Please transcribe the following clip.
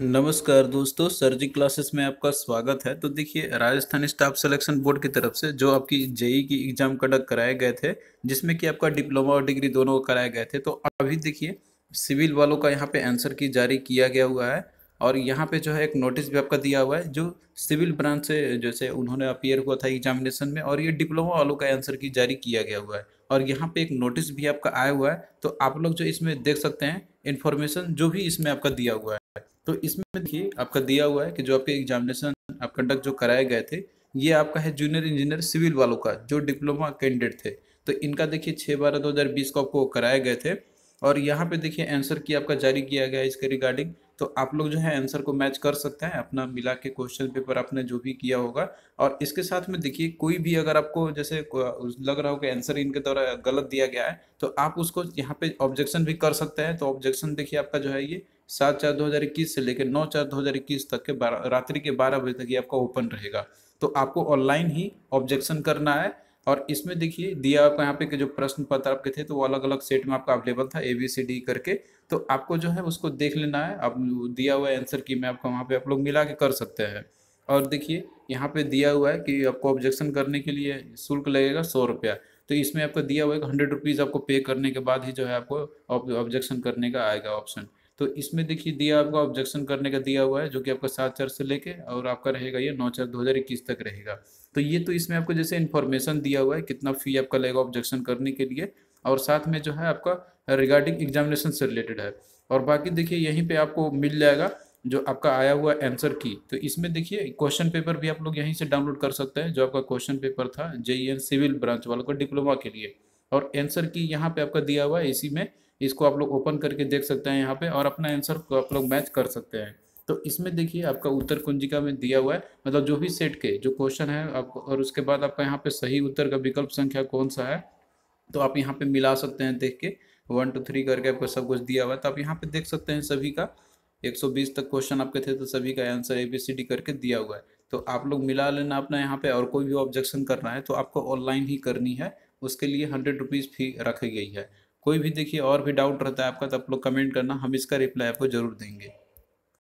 नमस्कार दोस्तों सर्जिक क्लासेस में आपका स्वागत है तो देखिए राजस्थान स्टाफ सिलेक्शन बोर्ड की तरफ से जो आपकी जेई की एग्जाम कंडक्ट कराए गए थे जिसमें कि आपका डिप्लोमा और डिग्री दोनों कराए गए थे तो अभी देखिए सिविल वालों का यहाँ पे आंसर की जारी किया गया हुआ है और यहाँ पे जो है एक नोटिस भी आपका दिया हुआ है जो सिविल ब्रांच से जैसे उन्होंने अपियर हुआ था एग्जामिनेशन में और ये डिप्लोमा वालों का आंसर की जारी किया गया हुआ है और यहाँ पे एक नोटिस भी आपका आया हुआ है तो आप लोग जो इसमें देख सकते हैं इन्फॉर्मेशन जो भी इसमें आपका दिया हुआ है तो इसमें देखिए आपका दिया हुआ है कि जो आपके एग्जामिनेशन आप कंडक्ट जो कराए गए थे ये आपका है जूनियर इंजीनियर सिविल वालों का जो डिप्लोमा कैंडिडेट थे तो इनका देखिए छः बारह दो हज़ार बीस को आपको कराए गए थे और यहाँ पे देखिए आंसर की आपका जारी किया गया है इसके रिगार्डिंग तो आप लोग जो है आंसर को मैच कर सकते हैं अपना मिला के क्वेश्चन पेपर आपने जो भी किया होगा और इसके साथ में देखिए कोई भी अगर आपको जैसे लग रहा हो कि आंसर इनके द्वारा गलत दिया गया है तो आप उसको यहाँ पे ऑब्जेक्शन भी कर सकते हैं तो ऑब्जेक्शन देखिए आपका जो है ये सात चार दो हज़ार इक्कीस से लेकर नौ चार दो हज़ार इक्कीस तक के रात्रि के बारह बजे तक ये आपका ओपन रहेगा तो आपको ऑनलाइन ही ऑब्जेक्शन करना है और इसमें देखिए दिया आपका यहाँ पे के जो प्रश्न पत्र आपके थे तो वो अलग अलग सेट में आपका अवेलेबल था ए बी सी डी करके तो आपको जो है उसको देख लेना है आप दिया हुआ आंसर की मैं आपको वहाँ पे आप लोग मिला के कर सकते हैं और देखिए यहाँ पे दिया हुआ है कि आपको ऑब्जेक्शन करने के लिए शुल्क लगेगा सौ रुपया तो इसमें आपको दिया हुआ है कि हंड्रेड रुपीज़ आपको पे करने के बाद ही जो है आपको ऑब्जेक्शन करने का आएगा ऑप्शन तो इसमें देखिए दिया आपका ऑब्जेक्शन करने का दिया हुआ है जो कि आपका सात चार से लेके और आपका रहेगा ये नौ चार दो हज़ार इक्कीस तक रहेगा तो ये तो इसमें आपको जैसे इन्फॉर्मेशन दिया हुआ है कितना फ़ी आपका लगेगा ऑब्जेक्शन करने के लिए और साथ में जो है आपका रिगार्डिंग एग्जामिनेशन से रिलेटेड है और बाकी देखिए यहीं पर आपको मिल जाएगा जो आपका आया हुआ आंसर की तो इसमें देखिए क्वेश्चन पेपर भी आप लोग यहीं से डाउनलोड कर सकते हैं जो आपका क्वेश्चन पेपर था जे सिविल ब्रांच वालों का डिप्लोमा के लिए और आंसर की यहाँ पे आपका दिया हुआ है इसी में इसको आप लोग ओपन करके देख सकते हैं यहाँ पे और अपना आंसर को आप लोग मैच कर सकते हैं तो इसमें देखिए आपका उत्तर कुंजिका में दिया हुआ है मतलब जो भी सेट के जो क्वेश्चन है आपको और उसके बाद आपका यहाँ पे सही उत्तर का विकल्प संख्या कौन सा है तो आप यहाँ पे मिला सकते हैं देख के वन टू थ्री करके आपको सब कुछ दिया हुआ है तो आप यहाँ पे देख सकते हैं सभी का 120 तक क्वेश्चन आपके थे तो सभी का answer A B C D करके दिया हुआ है तो आप लोग मिला लेना अपना यहाँ पे और कोई भी ऑब्जेक्शन करना है तो आपको ऑनलाइन ही करनी है उसके लिए हंड्रेड रुपीज़ फी रखी गई है कोई भी देखिए और भी डाउट रहता है आपका तो आप लोग कमेंट करना हम इसका रिप्लाई आपको ज़रूर देंगे